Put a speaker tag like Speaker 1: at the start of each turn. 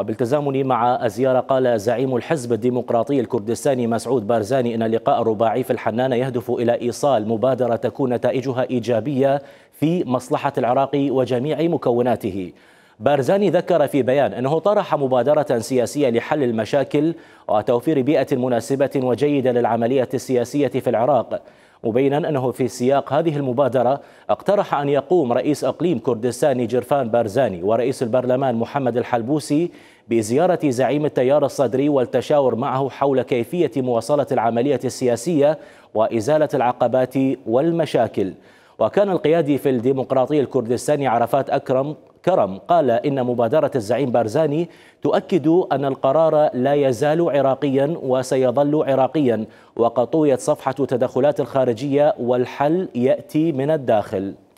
Speaker 1: وبالتزامن مع الزيارة قال زعيم الحزب الديمقراطي الكردستاني مسعود بارزاني إن اللقاء الرباعي في الحنان يهدف إلى إيصال مبادرة تكون نتائجها إيجابية في مصلحة العراق وجميع مكوناته بارزاني ذكر في بيان أنه طرح مبادرة سياسية لحل المشاكل وتوفير بيئة مناسبة وجيدة للعملية السياسية في العراق مبينا أنه في سياق هذه المبادرة اقترح أن يقوم رئيس أقليم كردستان جرفان بارزاني ورئيس البرلمان محمد الحلبوسي بزيارة زعيم التيار الصدري والتشاور معه حول كيفية مواصلة العملية السياسية وإزالة العقبات والمشاكل وكان القيادي في الديمقراطيه الكردستاني عرفات أكرم كرم قال إن مبادرة الزعيم بارزاني تؤكد أن القرار لا يزال عراقيا وسيظل عراقيا وقد طويت صفحة تدخلات الخارجية والحل يأتي من الداخل